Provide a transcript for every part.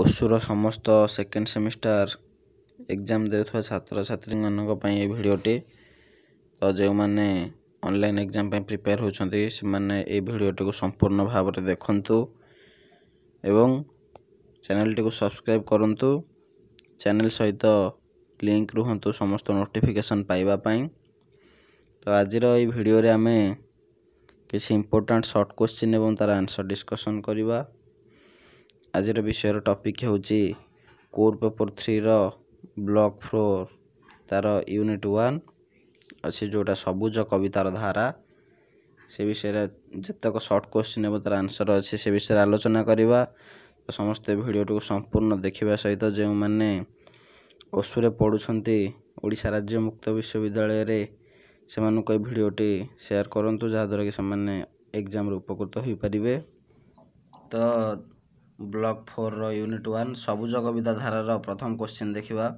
ଓସୁର ସମସ୍ତ second semester exam ଦେଉଥିବା ଛାତ୍ରଛାତ୍ରୀମାନଙ୍କ ପାଇଁ ଏ ଭିଡ଼ିଓଟି ତ ଯେଉଁମାନେ ଅନଲାଇନ୍ ଏଗ୍ଜାମ୍ ପାଇଁ ପ୍ରିପେୟାର୍ ହେଉଛନ୍ତି ସେମାନେ ଏ ଭିଡ଼ିଓଟିକୁ ସମ୍ପୂର୍ଣ୍ଣ ଭାବରେ ଦେଖନ୍ତୁ ଏବଂ ଚ୍ୟାନେଲ୍ଟିକୁ ସବସ୍କ୍ରାଇବ୍ କରନ୍ତୁ ଚ୍ୟାନେଲ୍ ସହିତ ଲିଙ୍କ୍ ରୁହନ୍ତୁ ସମସ୍ତ ନୋଟିଫିକେସନ୍ ପାଇବା ପାଇଁ ତ ଆଜିର ଏଇ ଭିଡ଼ିଓରେ ଆମେ କିଛି ଇମ୍ପୋର୍ଟାଣ୍ଟ ସର୍ଟ କୋଶ୍ଚିନ୍ ଏବଂ ତା'ର ଆନ୍ସର୍ ଡିସ୍କସନ୍ କରିବା ଆଜିର ବିଷୟର ଟପିକ୍ ହେଉଛି କୋର୍ ପେପର୍ ଥ୍ରୀର ବ୍ଲକ୍ ଫୋର୍ ତା'ର ୟୁନିଟ୍ ୱାନ୍ ଅଛି ଯେଉଁଟା ସବୁଜ କବିତାର ଧାରା ସେ ବିଷୟରେ ଯେତେକ ସର୍ଟ କୋଶ୍ଚିନ୍ ଏବଂ ତା'ର ଆନ୍ସର୍ ଅଛି ସେ ବିଷୟରେ ଆଲୋଚନା କରିବା ତ ସମସ୍ତେ ଭିଡ଼ିଓଟିକୁ ସମ୍ପୂର୍ଣ୍ଣ ଦେଖିବା ସହିତ ଯେଉଁମାନେ ଓସୁରେ ପଢ଼ୁଛନ୍ତି ଓଡ଼ିଶା ରାଜ୍ୟ ମୁକ୍ତ ବିଶ୍ୱବିଦ୍ୟାଳୟରେ ସେମାନଙ୍କୁ ଏ ଭିଡ଼ିଓଟି ସେୟାର୍ କରନ୍ତୁ ଯାହାଦ୍ୱାରା କି ସେମାନେ ଏକ୍ଜାମ୍ରେ ଉପକୃତ ହୋଇପାରିବେ ତ ब्लक फोर र युनिट वान सबुज कविधा प्रथम क्वेश्चन देखा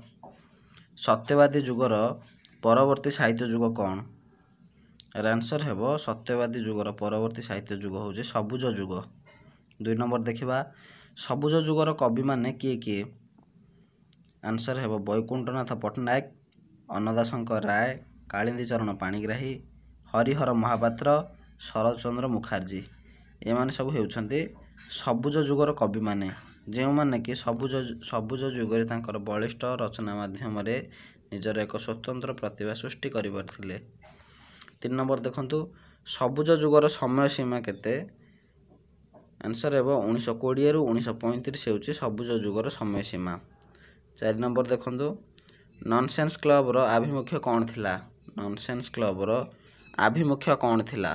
सत्यवादी जुगर परवर्ती साहित्य जुग कौन आंसर हे सत्यवादी जुगर परवर्त साहित्य जुग हूँ सबुज युग दुई नम्बर देखा सबुज युग र कवि आंसर हे बैकुंठनाथ पट्टनायक अन्नशङ्कर राय कालिंदी चरण पाणीग्राही हरिहर महापात्र शरत चंद्र मुखार्जी ये सब हेर्ने ସବୁଜ ଯୁଗର କବିମାନେ ଯେଉଁମାନେ କି ସବୁଜ ସବୁଜ ଯୁଗରେ ତାଙ୍କର ବଳିଷ୍ଠ ରଚନା ମାଧ୍ୟମରେ ନିଜର ଏକ ସ୍ୱତନ୍ତ୍ର ପ୍ରତିଭା ସୃଷ୍ଟି କରିପାରିଥିଲେ ତିନି ନମ୍ବର ଦେଖନ୍ତୁ ସବୁଜ ଯୁଗର ସମୟ ସୀମା କେତେ ଆନ୍ସର ହେବ ଉଣେଇଶହ କୋଡ଼ିଏରୁ ଉଣେଇଶହ ପଇଁତିରିଶ ହେଉଛି ସବୁଜ ଯୁଗର ସମୟ ସୀମା ଚାରି ନମ୍ବର ଦେଖନ୍ତୁ ନନସେନ୍ସ କ୍ଲବ୍ର ଆଭିମୁଖ୍ୟ କ'ଣ ଥିଲା ନନସେନ୍ସ କ୍ଲବ୍ର ଆଭିମୁଖ୍ୟ କ'ଣ ଥିଲା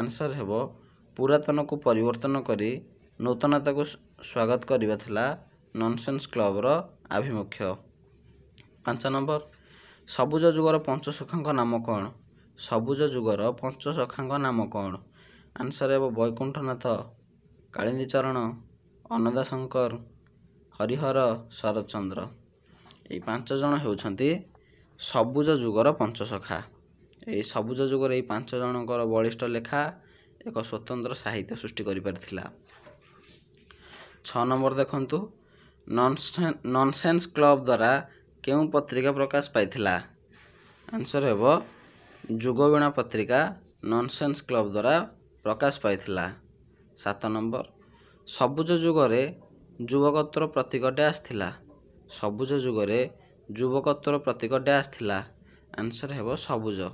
ଆନ୍ସର ହେବ ପୁରାତନକୁ ପରିବର୍ତ୍ତନ କରି ନୂତନତାକୁ ସ୍ୱାଗତ କରିବା ଥିଲା ନନସେନ୍ସ କ୍ଲବ୍ର ଆଭିମୁଖ୍ୟ ପାଞ୍ଚ ନମ୍ବର ସବୁଜ ଯୁଗର ପଞ୍ଚସଖାଙ୍କ ନାମ କ'ଣ ସବୁଜ ଯୁଗର ପଞ୍ଚସଖାଙ୍କ ନାମ କ'ଣ ଆନ୍ସର ହେବ ବୈକୁଣ୍ଠନାଥ କାଳିନ୍ଦୀଚରଣ ଅନନ୍ଦା ଶଙ୍କର ହରିହର ଶରତ ଚନ୍ଦ୍ର ଏଇ ପାଞ୍ଚ ଜଣ ହେଉଛନ୍ତି ସବୁଜ ଯୁଗର ପଞ୍ଚସଖା ଏଇ ସବୁଜ ଯୁଗର ଏଇ ପାଞ୍ଚ ଜଣଙ୍କର ବଳିଷ୍ଠ ଲେଖା ଏକ ସ୍ୱତନ୍ତ୍ର ସାହିତ୍ୟ ସୃଷ୍ଟି କରିପାରିଥିଲା ଛଅ ନମ୍ବର ଦେଖନ୍ତୁ ନନ୍ସେ ନନ୍ସେନ୍ସ କ୍ଲବ୍ ଦ୍ୱାରା କେଉଁ ପତ୍ରିକା ପ୍ରକାଶ ପାଇଥିଲା ଆନ୍ସର୍ ହେବ ଯୁଗବୀଣା ପତ୍ରିକା ନନ୍ସେନ୍ସ କ୍ଲବ୍ ଦ୍ୱାରା ପ୍ରକାଶ ପାଇଥିଲା ସାତ ନମ୍ବର ସବୁଜ ଯୁଗରେ ଯୁବକତ୍ର ପ୍ରତୀକଟେ ଆସିଥିଲା ସବୁଜ ଯୁଗରେ ଯୁବକତ୍ର ପ୍ରତୀକଟେ ଆସିଥିଲା ଆନ୍ସର୍ ହେବ ସବୁଜ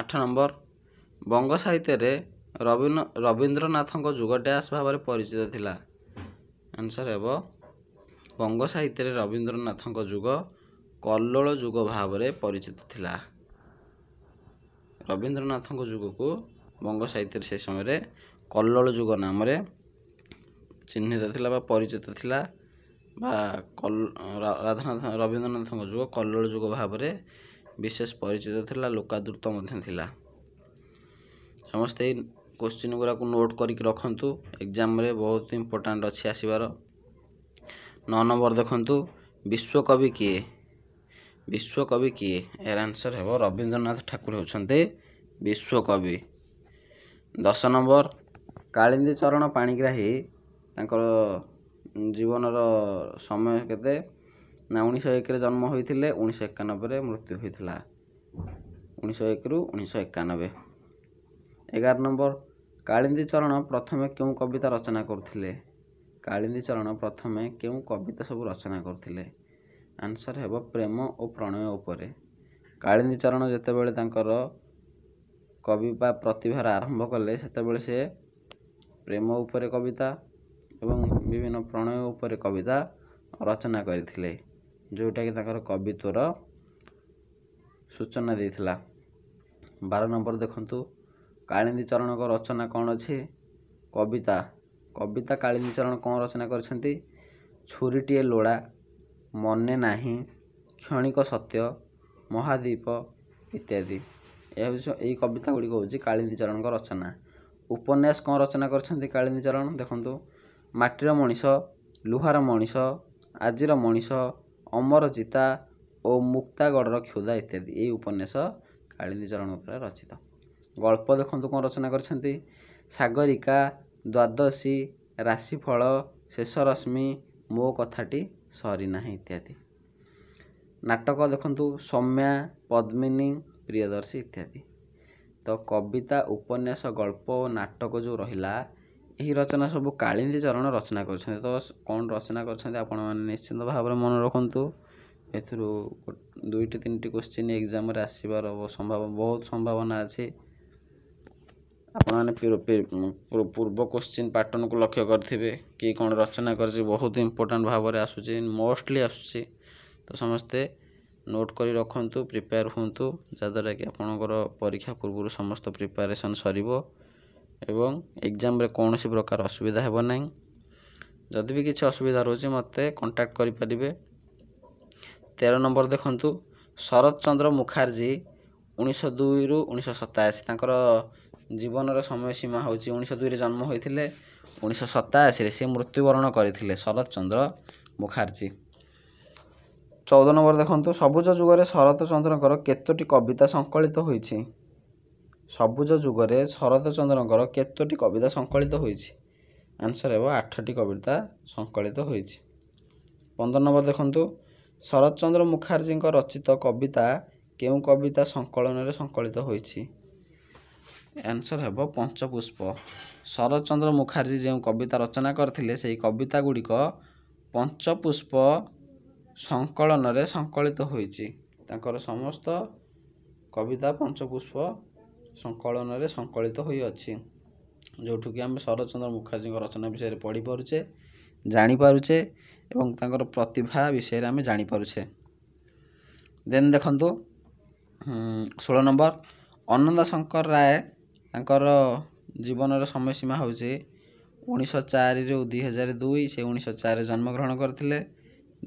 ଆଠ ନମ୍ବର ବଙ୍ଗ ସାହିତ୍ୟରେ ରବୀନ୍ଦ୍ରନାଥଙ୍କ ଯୁଗ ଡ୍ୟାସ୍ ଭାବରେ ପରିଚିତ ଥିଲା ଆନ୍ସର୍ ହେବ ବଙ୍ଗ ସାହିତ୍ୟରେ ରବୀନ୍ଦ୍ରନାଥଙ୍କ ଯୁଗ କଲ୍ଲୋଳ ଯୁଗ ଭାବରେ ପରିଚିତ ଥିଲା ରବୀନ୍ଦ୍ରନାଥଙ୍କ ଯୁଗକୁ ବଙ୍ଗ ସାହିତ୍ୟରେ ସେ ସମୟରେ କଲ୍ଲୋଳ ଯୁଗ ନାମରେ ଚିହ୍ନିତ ଥିଲା ବା ପରିଚିତ ଥିଲା ବା ରାଧାନାଥ ରବୀନ୍ଦ୍ରନାଥଙ୍କ ଯୁଗ କଲ୍ଲୋଳ ଯୁଗ ଭାବରେ ବିଶେଷ ପରିଚିତ ଥିଲା ଲୋକାଦୃତ ମଧ୍ୟ ଥିଲା ସମସ୍ତେ ଏଇ କୋଶ୍ଚିନ୍ ଗୁଡ଼ାକୁ ନୋଟ୍ କରିକି ରଖନ୍ତୁ ଏକ୍ଜାମ୍ରେ ବହୁତ ଇମ୍ପୋର୍ଟାଣ୍ଟ ଅଛି ଆସିବାର ନଅ ନମ୍ବର ଦେଖନ୍ତୁ ବିଶ୍ୱକବି କିଏ ବିଶ୍ୱକବି କିଏ ଏହାର ଆନ୍ସର୍ ହେବ ରବୀନ୍ଦ୍ରନାଥ ଠାକୁର ହେଉଛନ୍ତି ବିଶ୍ୱକବି ଦଶ ନମ୍ବର କାଳିନ୍ଦୀ ଚରଣ ପାଣିଗ୍ରାହୀ ତାଙ୍କର ଜୀବନର ସମୟ କେତେ ନା ଉଣେଇଶହ ଏକରେ ଜନ୍ମ ହୋଇଥିଲେ ଉଣେଇଶହ ଏକାନବେରେ ମୃତ୍ୟୁ ହୋଇଥିଲା ଉଣେଇଶହ ଏକରୁ ଉଣେଇଶହ ଏକାନବେ ଏଗାର ନମ୍ବର କାଳିନ୍ଦୀ ଚରଣ ପ୍ରଥମେ କେଉଁ କବିତା ରଚନା କରୁଥିଲେ କାଳିନ୍ଦୀ ଚରଣ ପ୍ରଥମେ କେଉଁ କବିତା ସବୁ ରଚନା କରୁଥିଲେ ଆନ୍ସର ହେବ ପ୍ରେମ ଓ ପ୍ରଣୟ ଉପରେ କାଳିନ୍ଦୀ ଚରଣ ଯେତେବେଳେ ତାଙ୍କର କବି ବା ପ୍ରତିଭାର ଆରମ୍ଭ କଲେ ସେତେବେଳେ ସେ ପ୍ରେମ ଉପରେ କବିତା ଏବଂ ବିଭିନ୍ନ ପ୍ରଣୟ ଉପରେ କବିତା ରଚନା କରିଥିଲେ ଯେଉଁଟାକି ତାଙ୍କର କବିତ୍ୱର ସୂଚନା ଦେଇଥିଲା ବାର ନମ୍ବର ଦେଖନ୍ତୁ କାଳିନ୍ଦୀ ଚରଣଙ୍କ ରଚନା କ'ଣ ଅଛି କବିତା କବିତା କାଳିନ୍ଦୀ ଚରଣ କ'ଣ ରଚନା କରିଛନ୍ତି ଛୁରୀଟିଏ ଲୋଡ଼ା ମନେ ନାହିଁ କ୍ଷଣିକ ସତ୍ୟ ମହାଦୀପ ଇତ୍ୟାଦି ଏହା ହେଉଛି ଏହି କବିତା ଗୁଡ଼ିକ ହେଉଛି କାଳିନ୍ଦୀ ଚରଣଙ୍କ ରଚନା ଉପନ୍ୟାସ କ'ଣ ରଚନା କରିଛନ୍ତି କାଳିନ୍ଦୀ ଚରଣ ଦେଖନ୍ତୁ ମାଟିର ମଣିଷ ଲୁହାର ମଣିଷ ଆଜିର ମଣିଷ ଅମର ଚିତା ଓ ମୁକ୍ତାଗଡ଼ର କ୍ଷୁଦା ଇତ୍ୟାଦି ଏହି ଉପନ୍ୟାସ କାଳିନ୍ଦୀ ଚରଣ ଉପରେ ରଚିତ ଗଳ୍ପ ଦେଖନ୍ତୁ କ'ଣ ରଚନା କରିଛନ୍ତି ସାଗରିକା ଦ୍ଵାଦଶୀ ରାଶିଫଳ ଶେଷ ରଶ୍ମି ମୋ କଥାଟି ସରିନାହିଁ ଇତ୍ୟାଦି ନାଟକ ଦେଖନ୍ତୁ ସୌମ୍ୟା ପଦ୍ମିନୀ ପ୍ରିୟଦର୍ଶୀ ଇତ୍ୟାଦି ତ କବିତା ଉପନ୍ୟାସ ଗଳ୍ପ ଓ ନାଟକ ଯେଉଁ ରହିଲା ଏହି ରଚନା ସବୁ କାଳିନ୍ଦୀ ଚରଣ ରଚନା କରିଛନ୍ତି ତ କ'ଣ ରଚନା କରିଛନ୍ତି ଆପଣମାନେ ନିଶ୍ଚିନ୍ତ ଭାବରେ ମନେ ରଖନ୍ତୁ ଏଥିରୁ ଦୁଇଟି ତିନିଟି କୋଶ୍ଚିନ୍ ଏକ୍ଜାମ୍ରେ ଆସିବାର ସମ୍ଭାବ ବହୁତ ସମ୍ଭାବନା ଅଛି ଆପଣମାନେ ପୂର୍ବ କୋଶ୍ଚିନ୍ ପାଟର୍ନକୁ ଲକ୍ଷ୍ୟ କରିଥିବେ କି କ'ଣ ରଚନା କରିଛି ବହୁତ ଇମ୍ପୋର୍ଟାଣ୍ଟ ଭାବରେ ଆସୁଛି ମୋଷ୍ଟଲି ଆସୁଛି ତ ସମସ୍ତେ ନୋଟ୍ କରି ରଖନ୍ତୁ ପ୍ରିପେୟାର ହୁଅନ୍ତୁ ଯାହାଦ୍ୱାରା କି ଆପଣଙ୍କର ପରୀକ୍ଷା ପୂର୍ବରୁ ସମସ୍ତ ପ୍ରିପାରେସନ୍ ସରିବ ଏବଂ ଏକ୍ଜାମ୍ରେ କୌଣସି ପ୍ରକାର ଅସୁବିଧା ହେବ ନାହିଁ ଯଦି ବି କିଛି ଅସୁବିଧା ରହୁଛି ମୋତେ କଣ୍ଟାକ୍ଟ କରିପାରିବେ ତେର ନମ୍ବର ଦେଖନ୍ତୁ ଶରତ ଚନ୍ଦ୍ର ମୁଖାର୍ଜୀ ଉଣେଇଶହ ଦୁଇରୁ ଉଣେଇଶହ ସତାଅଶୀ ତାଙ୍କର ଜୀବନର ସମୟ ସୀମା ହେଉଛି ଉଣେଇଶହ ଦୁଇରେ ଜନ୍ମ ହୋଇଥିଲେ ଉଣେଇଶହ ସତାଅଶୀରେ ସେ ମୃତ୍ୟୁବରଣ କରିଥିଲେ ଶରତ ଚନ୍ଦ୍ର ମୁଖାର୍ଜୀ ଚଉଦ ନମ୍ବର ଦେଖନ୍ତୁ ସବୁଜ ଯୁଗରେ ଶରତ ଚନ୍ଦ୍ରଙ୍କର କେତୋଟି କବିତା ସଂକଳିତ ହୋଇଛି ସବୁଜ ଯୁଗରେ ଶରତ ଚନ୍ଦ୍ରଙ୍କର କେତୋଟି କବିତା ସଂକଳିତ ହୋଇଛି ଆନ୍ସର୍ ହେବ ଆଠଟି କବିତା ସଂକଳିତ ହୋଇଛି ପନ୍ଦର ନମ୍ବର ଦେଖନ୍ତୁ ଶରତ ଚନ୍ଦ୍ର ମୁଖାର୍ଜୀଙ୍କ ରଚିତ କବିତା କେଉଁ କବିତା ସଂକଳନରେ ସଂକଳିତ ହୋଇଛି ଆନ୍ସର୍ ହେବ ପଞ୍ଚପୁଷ୍ପ ଶରତ ଚନ୍ଦ୍ର ମୁଖାର୍ଜୀ ଯେଉଁ କବିତା ରଚନା କରିଥିଲେ ସେଇ କବିତା ଗୁଡ଼ିକ ପଞ୍ଚପୁଷ୍ପ ସଂକଳନରେ ସଂକଳିତ ହୋଇଛି ତାଙ୍କର ସମସ୍ତ କବିତା ପଞ୍ଚପୁଷ୍ପ ସଂକଳନରେ ସଂକଳିତ ହୋଇଅଛି ଯେଉଁଠୁକି ଆମେ ଶରତ ଚନ୍ଦ୍ର ମୁଖାର୍ଜୀଙ୍କ ରଚନା ବିଷୟରେ ପଢ଼ିପାରୁଛେ ଜାଣିପାରୁଛେ ଏବଂ ତାଙ୍କର ପ୍ରତିଭା ବିଷୟରେ ଆମେ ଜାଣିପାରୁଛେ ଦେନ୍ ଦେଖନ୍ତୁ ଷୋହଳ ନମ୍ବର ଅନନ୍ଦ ଶଙ୍କର ରାୟ ତାଙ୍କର ଜୀବନର ସମୟସୀମା ହେଉଛି ଉଣେଇଶହ ଚାରିରୁ ଦୁଇ ହଜାର ଦୁଇ ସେ ଉଣେଇଶହ ଚାରିରେ ଜନ୍ମଗ୍ରହଣ କରିଥିଲେ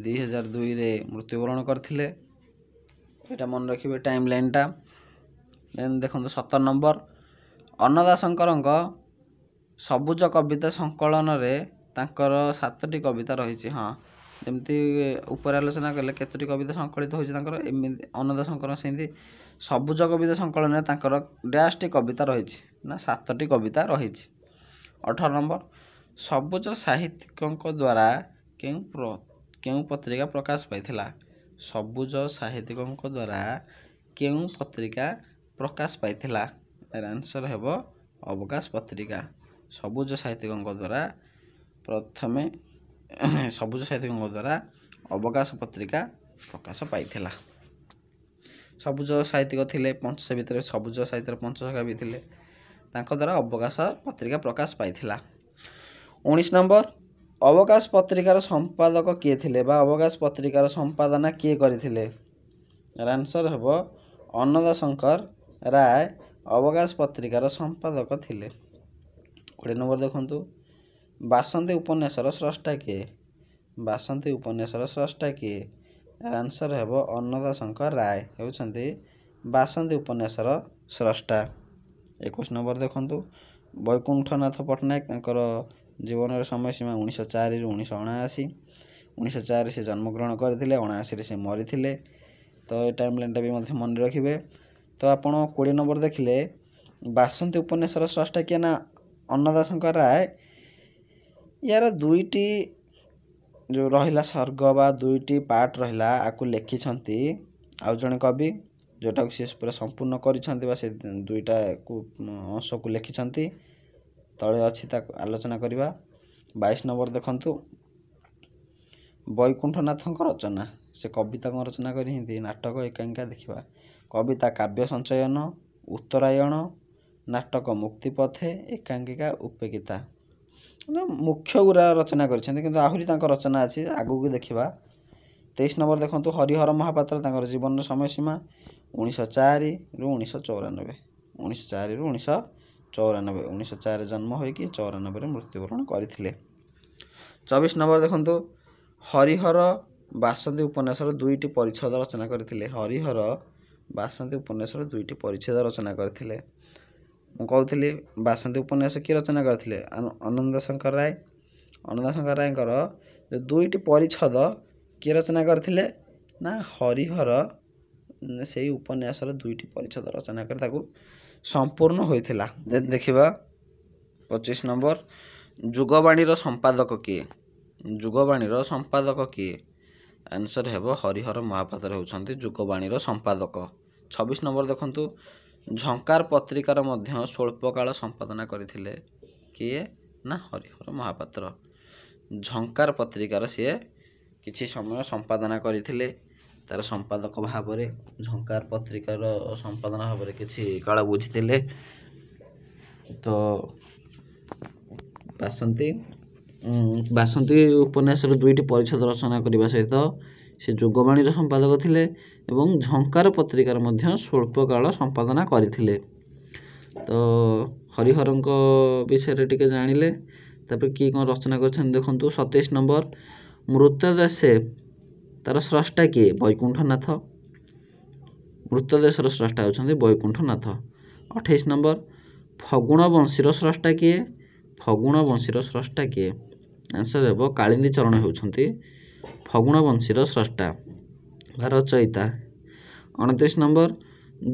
ଦୁଇ ହଜାର ଦୁଇରେ ମୃତ୍ୟୁବରଣ କରିଥିଲେ ଏଇଟା ମନେ ରଖିବେ ଟାଇମ୍ ଲାଇନ୍ଟା ଦେନ୍ ଦେଖନ୍ତୁ ସତ ନମ୍ବର ଅନ୍ନଦା ଶଙ୍କରଙ୍କ ସବୁଜ କବିତା ସଂକଳନରେ ତାଙ୍କର ସାତଟି କବିତା ରହିଛି ହଁ ଯେମିତି ଉପରେ ଆଲୋଚନା କଲେ କେତୋଟି କବିତା ସଂକଳିତ ହୋଇଛି ତାଙ୍କର ଏମିତି ଅନ୍ନଦା ଶଙ୍କର ସେମିତି ସବୁଜ କବିତା ସଙ୍କଳନରେ ତାଙ୍କର ଡ୍ୟାସ୍ଟି କବିତା ରହିଛି ନା ସାତଟି କବିତା ରହିଛି ଅଠର ନମ୍ବର ସବୁଜ ସାହିତ୍ୟିକଙ୍କ ଦ୍ୱାରା କେଉଁ କେଉଁ ପତ୍ରିକା ପ୍ରକାଶ ପାଇଥିଲା ସବୁଜ ସାହିତ୍ୟିକଙ୍କ ଦ୍ୱାରା କେଉଁ ପତ୍ରିକା ପ୍ରକାଶ ପାଇଥିଲା ଏହାର ଆନ୍ସର ହେବ ଅବକାଶ ପତ୍ରିକା ସବୁଜ ସାହିତ୍ୟିକଙ୍କ ଦ୍ୱାରା ପ୍ରଥମେ ସବୁଜ ସାହିତ୍ୟିକଙ୍କ ଦ୍ୱାରା ଅବକାଶ ପତ୍ରିକା ପ୍ରକାଶ ପାଇଥିଲା ସବୁଜ ସାହିତ୍ୟିକ ଥିଲେ ପଞ୍ଚଶ ଭିତରେ ସବୁଜ ସାହିତ୍ୟର ପଞ୍ଚଶଖା ବି ଥିଲେ ତାଙ୍କ ଦ୍ୱାରା ଅବକାଶ ପତ୍ରିକା ପ୍ରକାଶ ପାଇଥିଲା ଉଣେଇଶ ନମ୍ବର ଅବକାଶ ପତ୍ରିକାର ସମ୍ପାଦକ କିଏ ଥିଲେ ବା ଅବକାଶ ପତ୍ରିକାର ସମ୍ପାଦନା କିଏ କରିଥିଲେ ଆନ୍ସର୍ ହେବ ଅନନ୍ଦ ଶଙ୍କର ରାୟ ଅବକାଶ ପତ୍ରିକାର ସମ୍ପାଦକ ଥିଲେ କୋଡ଼ିଏ ନମ୍ବର ଦେଖନ୍ତୁ ବାସନ୍ତୀ ଉପନ୍ୟାସର ସ୍ରଷ୍ଟା କିଏ ବାସନ୍ତୀ ଉପନ୍ୟାସର ସ୍ରଷ୍ଟା କିଏ ଆନ୍ସର ହେବ ଅନ୍ନଦାଶଙ୍କର ରାୟ ହେଉଛନ୍ତି ବାସନ୍ତୀ ଉପନ୍ୟାସର ସ୍ରଷ୍ଟା ଏକୋଇଶ ନମ୍ବର ଦେଖନ୍ତୁ ବୈକୁଣ୍ଠନାଥ ପଟ୍ଟନାୟକ ତାଙ୍କର ଜୀବନର ସମୟ ସୀମା ଉଣେଇଶହ ଚାରିରୁ ଉଣେଇଶହ ଅଣାଅଶୀ ଉଣେଇଶହ ଚାରିରେ ସେ ଜନ୍ମଗ୍ରହଣ କରିଥିଲେ ଅଣାଅଶୀରେ ସେ ମରିଥିଲେ ତ ଏ ଟାଇମ୍ ଲାଇନ୍ଟା ବି ମଧ୍ୟ ମନେ ରଖିବେ ତ ଆପଣ କୋଡ଼ିଏ ନମ୍ବର ଦେଖିଲେ ବାସନ୍ତୀ ଉପନ୍ୟାସର ସ୍ରଷ୍ଟା କିଏ ନା ଅନ୍ନଦାଶଙ୍କର ରାୟ ୟାର ଦୁଇଟି ଯେଉଁ ରହିଲା ସ୍ୱର୍ଗ ବା ଦୁଇଟି ପାର୍ଟ ରହିଲା ଆକୁ ଲେଖିଛନ୍ତି ଆଉ ଜଣେ କବି ଯେଉଁଟାକୁ ସେ ପୁରା ସମ୍ପୂର୍ଣ୍ଣ କରିଛନ୍ତି ବା ସେ ଦୁଇଟାକୁ ଅଂଶକୁ ଲେଖିଛନ୍ତି ତଳେ ଅଛି ତାକୁ ଆଲୋଚନା କରିବା ବାଇଶ ନମ୍ବର ଦେଖନ୍ତୁ ବୈକୁଣ୍ଠନାଥଙ୍କ ରଚନା ସେ କବିତାଙ୍କ ରଚନା କରି କରିଛନ୍ତି ନାଟକ ଏକାଙ୍କିକା ଦେଖିବା କବିତା କାବ୍ୟ ସଞ୍ଚୟନ ଉତ୍ତରାୟଣ ନାଟକ ମୁକ୍ତିପଥେ ଏକାଙ୍କିକା ଉପେକ୍ଷିତା ମାନେ ମୁଖ୍ୟ ଗୁରା ରଚନା କରିଛନ୍ତି କିନ୍ତୁ ଆହୁରି ତାଙ୍କ ରଚନା ଅଛି ଆଗକୁ ଦେଖିବା ତେଇଶ ନମ୍ବର ଦେଖନ୍ତୁ ହରିହର ମହାପାତ୍ର ତାଙ୍କର ଜୀବନର ସମୟ ସୀମା ଉଣେଇଶହ ଚାରିରୁ ଉଣେଇଶହ ଚଉରାନବେ ଉଣେଇଶହ ଚାରିରୁ ଉଣେଇଶହ ଚଉରାନବେ ଉଣେଇଶହ ଚାରି ଜନ୍ମ ହୋଇକି ଚଉରାନବେରେ ମୃତ୍ୟୁବରଣ କରିଥିଲେ ଚବିଶ ନମ୍ବର ଦେଖନ୍ତୁ ହରିହର ବାସନ୍ତୀ ଉପନ୍ୟାସର ଦୁଇଟି ପରିଚ୍ଛେଦ ରଚନା କରିଥିଲେ ହରିହର ବାସନ୍ତୀ ଉପନ୍ୟାସର ଦୁଇଟି ପରିଚ୍ଛେଦ ରଚନା କରିଥିଲେ ମୁଁ କହୁଥିଲି ବାସନ୍ତୀ ଉପନ୍ୟାସ କିଏ ରଚନା କରିଥିଲେ ଅନନ୍ଦ ଶଙ୍କର ରାୟ ଅନନ୍ତ ଶଙ୍କର ରାୟଙ୍କର ଦୁଇଟି ପରିଚ୍ଛଦ କିଏ ରଚନା କରିଥିଲେ ନା ହରିହର ସେଇ ଉପନ୍ୟାସର ଦୁଇଟି ପରିଚ୍ଛଦ ରଚନା କରି ତାକୁ ସମ୍ପୂର୍ଣ୍ଣ ହୋଇଥିଲା ଦେଖିବା ପଚିଶ ନମ୍ବର ଯୁଗବାଣୀର ସମ୍ପାଦକ କିଏ ଯୁଗବାଣୀର ସମ୍ପାଦକ କିଏ ଆନ୍ସର ହେବ ହରିହର ମହାପାତ୍ର ହେଉଛନ୍ତି ଯୁଗବାଣୀର ସମ୍ପାଦକ ଛବିଶ ନମ୍ବର ଦେଖନ୍ତୁ ଝଙ୍କାର ପତ୍ରିକାର ମଧ୍ୟ ସ୍ୱଳ୍ପ କାଳ ସମ୍ପାଦନା କରିଥିଲେ କିଏ ନା ହରିହର ମହାପାତ୍ର ଝଙ୍କାର ପତ୍ରିକାର ସିଏ କିଛି ସମୟ ସମ୍ପାଦନା କରିଥିଲେ ତା'ର ସମ୍ପାଦକ ଭାବରେ ଝଙ୍କାର ପତ୍ରିକାର ସମ୍ପାଦନା ଭାବରେ କିଛି କାଳ ବୁଝିଥିଲେ ତ ବାସନ୍ତୀ ବାସନ୍ତୀ ଉପନ୍ୟାସର ଦୁଇଟି ପରିଚ୍ଛଦ ରଚନା କରିବା ସହିତ ସେ ଯୋଗବାଣୀର ସମ୍ପାଦକ ଥିଲେ এবং ঝঙ্কার ପତ୍ରିକାରେ ମଧ୍ୟ ସ୍ୱଳ୍ପକାଳ ସମ୍ପାଦନା କରିଥିଲେ ତ ହରିହରଙ୍କ ବିଷୟରେ ଟିକେ ଜାଣିଲେ ତା'ପରେ କିଏ କ'ଣ ରଚନା କରିଛନ୍ତି ଦେଖନ୍ତୁ ସତେଇଶ ନମ୍ବର ମୃତଦେଶେ ତା'ର ସ୍ରଷ୍ଟା କିଏ ବୈକୁଣ୍ଠନାଥ ମୃତଦେଶର ସ୍ରଷ୍ଟା ହେଉଛନ୍ତି ବୈକୁଣ୍ଠନାଥ ଅଠେଇଶ ନମ୍ବର ଫଗୁଣ ବଂଶୀର ସ୍ରଷ୍ଟା କିଏ ଫଗୁଣ ବଂଶୀର ସ୍ରଷ୍ଟା କିଏ ଆନ୍ସର୍ ହେବ କାଳିନ୍ଦୀ ଚରଣ ହେଉଛନ୍ତି ଫଗୁଣ ବଂଶୀର ସ୍ରଷ୍ଟା ଭାରଚୟିତା ଅଣତିରିଶ ନମ୍ବର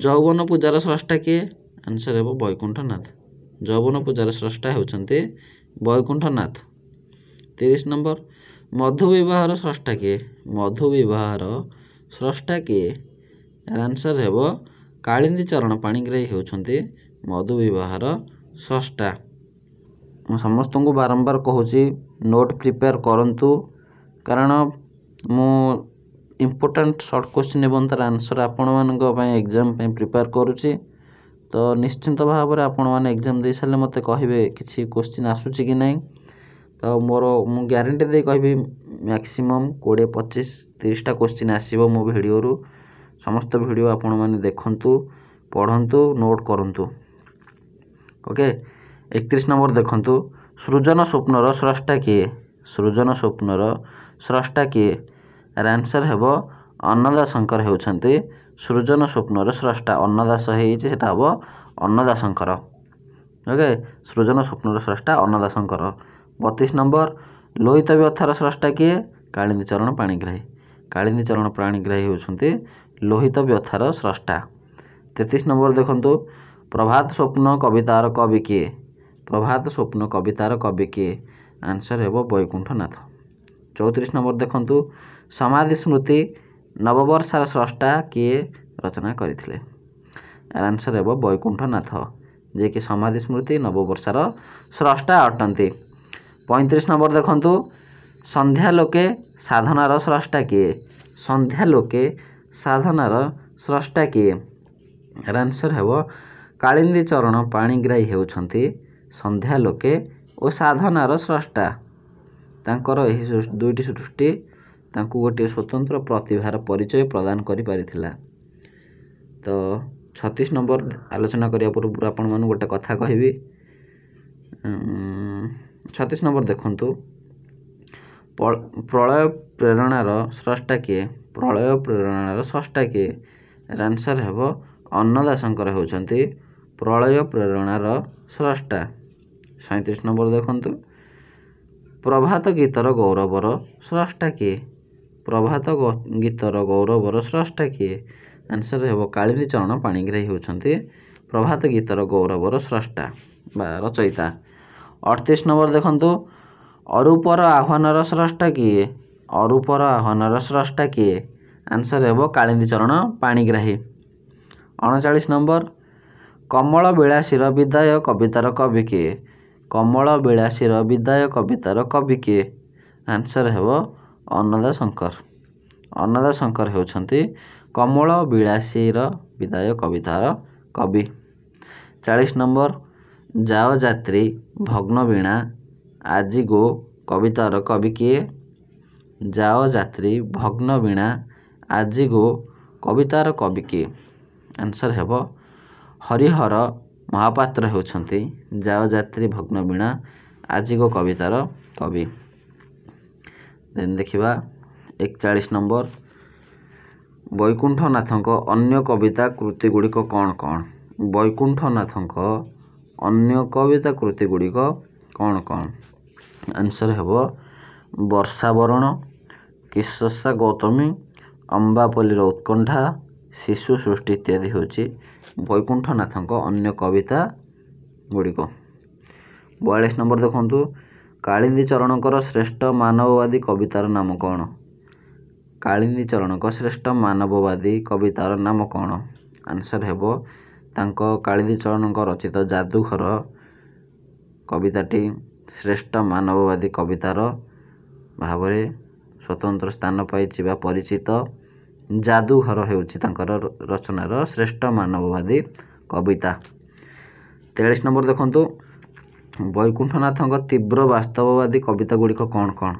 ଯୌବନ ପୂଜାର ସ୍ରଷ୍ଟା କିଏ ଆନ୍ସର୍ ହେବ ବୈକୁଣ୍ଠନାଥ ଯୌବନ ପୂଜାର ସ୍ରଷ୍ଟା ହେଉଛନ୍ତି ବୈକୁଣ୍ଠନାଥ ତିରିଶ ନମ୍ବର ମଧୁ ବିବାହର ସ୍ରଷ୍ଟା କିଏ ମଧୁ ବିବାହର ସ୍ରଷ୍ଟା କିଏ ଏହାର ଆନ୍ସର୍ ହେବ କାଳିନ୍ଦୀ ଚରଣ ପାଣିଗ୍ରାହୀ ହେଉଛନ୍ତି ମଧୁ ବିବାହର ସ୍ରଷ୍ଟା ମୁଁ ସମସ୍ତଙ୍କୁ ବାରମ୍ବାର କହୁଛି ନୋଟ୍ ପ୍ରିପେୟାର୍ କରନ୍ତୁ କାରଣ ମୁଁ ଇମ୍ପୋର୍ଟାଣ୍ଟ ସର୍ଟ କୋଶ୍ଚିନ୍ ଏବଂ ତା'ର ଆନ୍ସର୍ ଆପଣମାନଙ୍କ ପାଇଁ ଏକ୍ଜାମ୍ ପାଇଁ ପ୍ରିପେୟାର୍ କରୁଛି ତ ନିଶ୍ଚିନ୍ତ ଭାବରେ ଆପଣମାନେ ଏକ୍ଜାମ୍ ଦେଇସାରିଲେ ମୋତେ କହିବେ କିଛି କୋଶ୍ଚିନ୍ ଆସୁଛି କି ନାହିଁ ତ ମୋର ମୁଁ ଗ୍ୟାରେଣ୍ଟି ଦେଇ କହିବି ମ୍ୟାକ୍ସିମମ୍ କୋଡ଼ିଏ ପଚିଶ ତିରିଶଟା କୋଶ୍ଚିନ୍ ଆସିବ ମୋ ଭିଡ଼ିଓରୁ ସମସ୍ତ ଭିଡ଼ିଓ ଆପଣମାନେ ଦେଖନ୍ତୁ ପଢ଼ନ୍ତୁ ନୋଟ୍ କରନ୍ତୁ ଓକେ ଏକତିରିଶ ନମ୍ବର ଦେଖନ୍ତୁ ସୃଜନ ସ୍ୱପ୍ନର ସ୍ରଷ୍ଟା କିଏ ସୃଜନ ସ୍ୱପ୍ନର ସ୍ରଷ୍ଟା କିଏ ଆନ୍ସର୍ ହେବ ଅନ୍ନଦାସଙ୍କର ହେଉଛନ୍ତି ସୃଜନ ସ୍ୱପ୍ନର ସ୍ରଷ୍ଟା ଅନ୍ନଦାସ ହେଇଛି ସେଇଟା ହେବ ଅନ୍ନଦାସଙ୍କର ଓକେ ସୃଜନ ସ୍ୱପ୍ନର ସ୍ରଷ୍ଟା ଅନ୍ନଦାସଙ୍କର ବତିଶ ନମ୍ବର ଲୋହିତ ବ୍ୟଥାର ସ୍ରଷ୍ଟା କିଏ କାଳିନ୍ଦୀ ଚରଣ ପାଣିଗ୍ରାହୀ କାଳିନ୍ଦୀ ଚରଣ ପାଣିଗ୍ରାହୀ ହେଉଛନ୍ତି ଲୋହିତ ବ୍ୟଥାର ସ୍ରଷ୍ଟା ତେତିଶ ନମ୍ବର ଦେଖନ୍ତୁ ପ୍ରଭାତ ସ୍ୱପ୍ନ କବିତାର କବି କିଏ ପ୍ରଭାତ ସ୍ୱପ୍ନ କବିତାର କବି କିଏ ଆନ୍ସର୍ ହେବ ବୈକୁଣ୍ଠନାଥ ଚଉତିରିଶ ନମ୍ବର ଦେଖନ୍ତୁ ସମାଧି ସ୍ମୃତି ନବବର୍ଷାର ସ୍ରଷ୍ଟା କିଏ ରଚନା କରିଥିଲେ ଏହାର ଆନ୍ସର ହେବ ବୈକୁଣ୍ଠନାଥ ଯିଏକି ସମାଧି ସ୍ମୃତି ନବବର୍ଷାର ସ୍ରଷ୍ଟା ଅଟନ୍ତି ପଇଁତିରିଶ ନମ୍ବର ଦେଖନ୍ତୁ ସନ୍ଧ୍ୟା ଲୋକେ ସାଧନାର ସ୍ରଷ୍ଟା କିଏ ସନ୍ଧ୍ୟା ଲୋକେ ସାଧନାର ସ୍ରଷ୍ଟା କିଏ ଏହାର ଆନ୍ସର ହେବ କାଳିନ୍ଦୀ ଚରଣ ପାଣିଗ୍ରାହୀ ହେଉଛନ୍ତି ସନ୍ଧ୍ୟା ଲୋକେ ଓ ସାଧନାର ସ୍ରଷ୍ଟା ତାଙ୍କର ଏହି ଦୁଇଟି ସୃଷ୍ଟି ତାଙ୍କୁ ଗୋଟିଏ ସ୍ୱତନ୍ତ୍ର ପ୍ରତିଭାର ପରିଚୟ ପ୍ରଦାନ କରିପାରିଥିଲା ତ ଛତିଶ ନମ୍ବର ଆଲୋଚନା କରିବା ପୂର୍ବରୁ ଆପଣମାନଙ୍କୁ ଗୋଟେ କଥା କହିବି ଛତିଶ ନମ୍ବର ଦେଖନ୍ତୁ ପ୍ରଳୟ ପ୍ରେରଣାର ସ୍ରଷ୍ଟା କିଏ ପ୍ରଳୟ ପ୍ରେରଣାର ସ୍ରଷ୍ଟା କିଏ ଆନ୍ସର ହେବ ଅନ୍ନଦାସଙ୍କର ହେଉଛନ୍ତି ପ୍ରଳୟ ପ୍ରେରଣାର ସ୍ରଷ୍ଟା ସଇଁତିରିଶ ନମ୍ବର ଦେଖନ୍ତୁ ପ୍ରଭାତ ଗୀତର ଗୌରବର ସ୍ରଷ୍ଟା କିଏ ପ୍ରଭାତ ଗୀତର ଗୌରବର ସ୍ରଷ୍ଟା କିଏ ଆନ୍ସର ହେବ କାଳିନ୍ଦୀ ଚରଣ ପାଣିଗ୍ରାହୀ ହେଉଛନ୍ତି ପ୍ରଭାତ ଗୀତର ଗୌରବର ସ୍ରଷ୍ଟା ବା ରଚୟିତା ଅଠତିରିଶ ନମ୍ବର ଦେଖନ୍ତୁ ଅରୂପର ଆହ୍ୱାନର ସ୍ରଷ୍ଟା କିଏ ଅରୂପର ଆହ୍ୱାନର ସ୍ରଷ୍ଟା କିଏ ଆନ୍ସର ହେବ କାଳିନ୍ଦୀ ଚରଣ ପାଣିଗ୍ରାହୀ ଅଣଚାଳିଶ ନମ୍ବର କମଳ ବିଳାସୀର ବିଦାୟ କବିତାର କବି କିଏ କମଳ ବିଳାସୀର ବିଦାୟ କବିତାର କବି କିଏ ଆନ୍ସର ହେବ ଅନ୍ନଦା ଶଙ୍କର ଅନ୍ନଦା ଶଙ୍କର ହେଉଛନ୍ତି କମଳ ବିଳାସୀର ବିଦାୟ କବିତାର କବି ଚାଳିଶ ନମ୍ବର ଯାଅ ଯାତ୍ରୀ ଭଗ୍ନ ବୀଣା ଆଜି ଗୋ କବିତାର କବି କିଏ ଯାଅ ଯାତ୍ରୀ ଭଗ୍ନ ବୀଣା ଆଜି ଗୋ କବିତାର କବି କିଏ ଆନ୍ସର୍ ହେବ ହରିହର ମହାପାତ୍ର ହେଉଛନ୍ତି ଯାଅ ଯାତ୍ରୀ ଭଗ୍ନ ବୀଣା ଆଜି କବିତାର କବି ଦେନ୍ ଦେଖିବା ଏକଚାଳିଶ ନମ୍ବର ବୈକୁଣ୍ଠନାଥଙ୍କ ଅନ୍ୟ କବିତା କୃତି ଗୁଡ଼ିକ କ'ଣ କ'ଣ ବୈକୁଣ୍ଠନାଥଙ୍କ ଅନ୍ୟ କବିତା କୃତି ଗୁଡ଼ିକ କ'ଣ କ'ଣ ଆନ୍ସର୍ ହେବ ବର୍ଷାବରଣ କିଶସା ଗୌତମୀ ଅମ୍ବାପଲ୍ଲୀର ଉତ୍କଣ୍ଠା ଶିଶୁ ସୃଷ୍ଟି ଇତ୍ୟାଦି ହେଉଛି ବୈକୁଣ୍ଠନାଥଙ୍କ ଅନ୍ୟ କବିତା ଗୁଡ଼ିକ ବୟାଳିଶ ନମ୍ବର ଦେଖନ୍ତୁ କାଳିନ୍ଦୀ ଚରଣଙ୍କର ଶ୍ରେଷ୍ଠ ମାନବବାଦୀ କବିତାର ନାମ କ'ଣ କାଳିନ୍ଦୀ ଚରଣଙ୍କ ଶ୍ରେଷ୍ଠ ମାନବବାଦୀ କବିତାର ନାମ କ'ଣ ଆନ୍ସର୍ ହେବ ତାଙ୍କ କାଳିନ୍ଦୀ ଚରଣଙ୍କ ରଚିତ ଯାଦୁଘର କବିତାଟି ଶ୍ରେଷ୍ଠ ମାନବବାଦୀ କବିତାର ଭାବରେ ସ୍ୱତନ୍ତ୍ର ସ୍ଥାନ ପାଇଛି ବା ପରିଚିତ ଯାଦୁଘର ହେଉଛି ତାଙ୍କର ରଚନାର ଶ୍ରେଷ୍ଠ ମାନବବାଦୀ କବିତା ତେୟାଳିଶ ନମ୍ବର ଦେଖନ୍ତୁ ବୈକୁଣ୍ଠନାଥଙ୍କ ତୀବ୍ର ବାସ୍ତବବାଦୀ କବିତା ଗୁଡ଼ିକ କ'ଣ କ'ଣ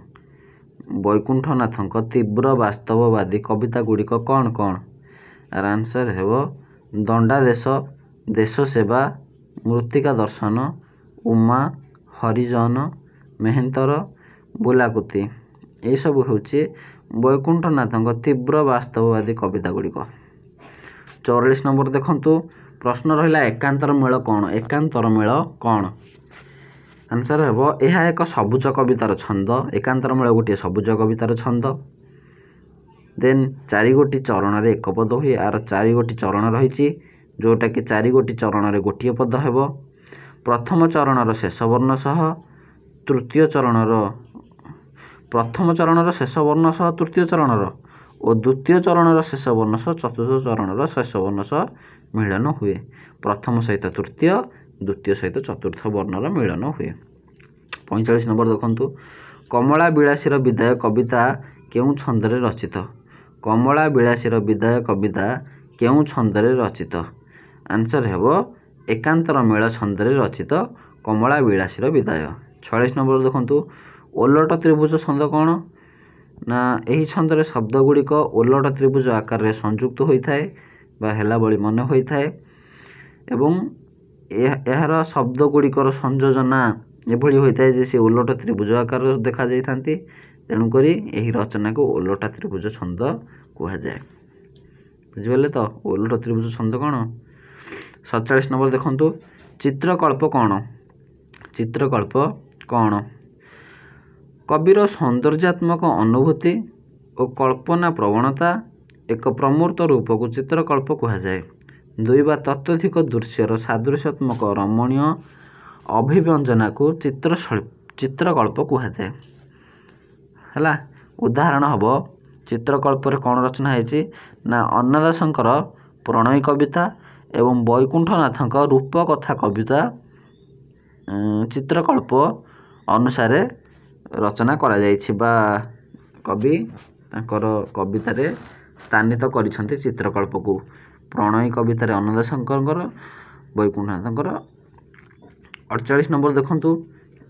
ବୈକୁଣ୍ଠନାଥଙ୍କ ତୀବ୍ର ବାସ୍ତବବାଦୀ କବିତା ଗୁଡ଼ିକ କ'ଣ କ'ଣ ଏହାର ଆନ୍ସର୍ ହେବ ଦଣ୍ଡାଦେଶ ଦେଶ ସେବା ମୃତ୍ତିକା ଦର୍ଶନ ଉମା ହରିଜନ ମେହେନ୍ତର ବୁଲାକୁତି ଏହିସବୁ ହେଉଛି ବୈକୁଣ୍ଠନାଥଙ୍କ ତୀବ୍ର ବାସ୍ତବବାଦୀ କବିତା ଗୁଡ଼ିକ ଚଉରାଳିଶ ନମ୍ବର ଦେଖନ୍ତୁ ପ୍ରଶ୍ନ ରହିଲା ଏକାନ୍ତର ମେଳ କ'ଣ ଏକାନ୍ତର ମେଳ କ'ଣ ଆନ୍ସର ହେବ ଏହା ଏକ ସବୁଜ କବିତାର ଛନ୍ଦ ଏକାନ୍ତରମୂଳ ଗୋଟିଏ ସବୁଜ କବିତାର ଛନ୍ଦ ଦେନ୍ ଚାରି ଚାରିଗୋଟି ଚରଣରେ ଏକ ପଦ ହୁଏ ଏହାର ଗୋଟି ଚରଣ ରହିଛି ଯେଉଁଟାକି ଚାରି ଗୋଟି ଚରଣରେ ଗୋଟିଏ ପଦ ହେବ ପ୍ରଥମ ଚରଣର ଶେଷ ବର୍ଣ୍ଣ ସହ ତୃତୀୟ ଚରଣର ପ୍ରଥମ ଚରଣର ଶେଷ ବର୍ଣ୍ଣ ସହ ତୃତୀୟ ଚରଣର ଓ ଦ୍ୱିତୀୟ ଚରଣର ଶେଷ ବର୍ଣ୍ଣ ସହ ଚତୁର୍ଥ ଚରଣର ଶେଷ ବର୍ଣ୍ଣ ସହ ମିଳନ ହୁଏ ପ୍ରଥମ ସହିତ ତୃତୀୟ ଦ୍ୱିତୀୟ ସହିତ ଚତୁର୍ଥ ବର୍ଣ୍ଣର ମିଳନ ହୁଏ ପଇଁଚାଳିଶ ନମ୍ବର ଦେଖନ୍ତୁ କମଳା ବିଳାସୀର ବିଦାୟ କବିତା କେଉଁ ଛନ୍ଦରେ ରଚିତ କମଳା ବିଳାସୀର ବିଦାୟ କବିତା କେଉଁ ଛନ୍ଦରେ ରଚିତ ଆନ୍ସର ହେବ ଏକାନ୍ତର ମେଳ ଛନ୍ଦରେ ରଚିତ କମଳା ବିଳାସୀର ବିଦାୟ ଛୟାଳିଶ ନମ୍ବର ଦେଖନ୍ତୁ ଓଲଟ ତ୍ରିଭୁଜ ଛନ୍ଦ କ'ଣ ନା ଏହି ଛନ୍ଦରେ ଶବ୍ଦଗୁଡ଼ିକ ଓଲଟ ତ୍ରିଭୁଜ ଆକାରରେ ସଂଯୁକ୍ତ ହୋଇଥାଏ ବା ହେଲା ଭଳି ମନେ ହୋଇଥାଏ ଏବଂ ଏହାର ଶବ୍ଦ ଗୁଡ଼ିକର ସଂଯୋଜନା ଏଭଳି ହୋଇଥାଏ ଯେ ସେ ଓଲଟ ତ୍ରିଭୁଜ ଆକାର ଦେଖାଯାଇଥାନ୍ତି ତେଣୁକରି ଏହି ରଚନାକୁ ଓଲଟା ତ୍ରିଭୁଜ ଛନ୍ଦ କୁହାଯାଏ ବୁଝିପାରିଲେ ତ ଓଲଟ ତ୍ରିଭୁଜ ଛନ୍ଦ କ'ଣ ସତଚାଳିଶ ନମ୍ବର ଦେଖନ୍ତୁ ଚିତ୍ରକଳ୍ପ କ'ଣ ଚିତ୍ରକଳ୍ପ କ'ଣ କବିର ସୌନ୍ଦର୍ଯ୍ୟାତ୍ମକ ଅନୁଭୂତି ଓ କଳ୍ପନା ପ୍ରବଣତା ଏକ ପ୍ରମୂର୍ତ୍ତ ରୂପକୁ ଚିତ୍ରକଳ୍ପ କୁହାଯାଏ ଦୁଇ ବା ତତ୍ତ୍ୱଧିକ ଦୃଶ୍ୟର ସାଦୃଶ୍ୟାତ୍ମକ ରମଣୀୟ ଅଭିବ୍ୟଞ୍ଜନାକୁ ଚିତ୍ର ଚିତ୍ରକଳ୍ପ କୁହାଯାଏ ହେଲା ଉଦାହରଣ ହେବ ଚିତ୍ରକଳ୍ପରେ କ'ଣ ରଚନା ହେଇଛି ନା ଅନ୍ନଦାସଙ୍କର ପ୍ରଣୟୀ କବିତା ଏବଂ ବୈକୁଣ୍ଠନାଥଙ୍କ ରୂପକଥା କବିତା ଚିତ୍ରକଳ୍ପ ଅନୁସାରେ ରଚନା କରାଯାଇଛି ବା କବି ତାଙ୍କର କବିତାରେ ସ୍ଥାନିତ କରିଛନ୍ତି ଚିତ୍ରକଳ୍ପକୁ प्रणय कवित र अन्धा शङ्कर वैकुणनाथको अठचालिस नम्बर देख्नु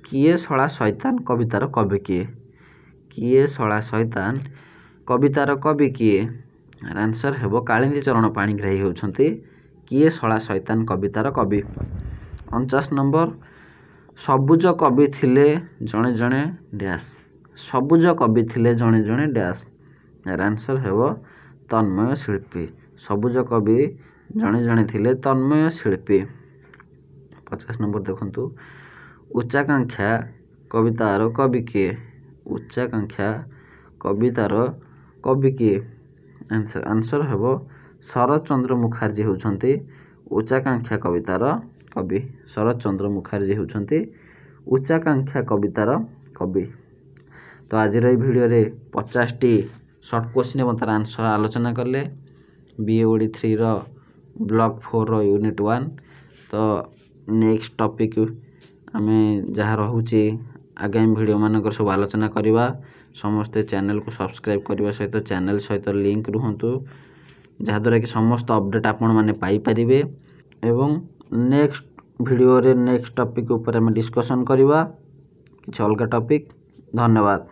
किए शैतान कवितार कवि कि किए शैत कवितार कवि कि आन्सर हे काली चरण पाए शलाैतन कवित र कवि अचास नंबर सबुज कवि ले जे जे डैश सबुज कवि कविले जे जे ड्यास आन्सर हे तन्मय शिल्पी ସବୁଜ କବି ଜଣେ ଜଣେ ଥିଲେ ତନ୍ମୟ ଶିଳ୍ପୀ ପଚାଶ ନମ୍ବର ଦେଖନ୍ତୁ ଉଚ୍ଚାକାଂକ୍ଷା କବିତାର କବି କିଏ ଉଚ୍ଚାକାଂକ୍ଷା କବିତାର କବି କିଏ ଆନ୍ସର ହେବ ଶରତ ଚନ୍ଦ୍ର ମୁଖାର୍ଜୀ ହେଉଛନ୍ତି ଉଚ୍ଚାକାଂକ୍ଷା କବିତାର କବି ଶରତ ଚନ୍ଦ୍ର ମୁଖାର୍ଜୀ ହେଉଛନ୍ତି ଉଚ୍ଚାକାଂକ୍ଷା କବିତାର କବି ତ ଆଜିର ଏଇ ଭିଡ଼ିଓରେ ପଚାଶଟି ସର୍ଟ କୋଶ୍ଚିନ୍ ଏବଂ ତା'ର ଆନ୍ସର ଆଲୋଚନା କଲେ बीएड थ्री र्लक फोर रूनिट वन तो नेक्स्ट टॉपिक आम जहाँ रोचे आगामी भिड मानक सब आलोचना करवा समस्ते चैनल को सब्सक्राइब करने सहित चैनल सहित लिंक रुहतु जहाद्वारा कि समस्त अपडेट आपर एवं नेक्स्ट वीडियो रे नेक्स्ट टॉपिक ऊपर टपिक डिस्कसन करवा कि अलग टॉपिक धन्यवाद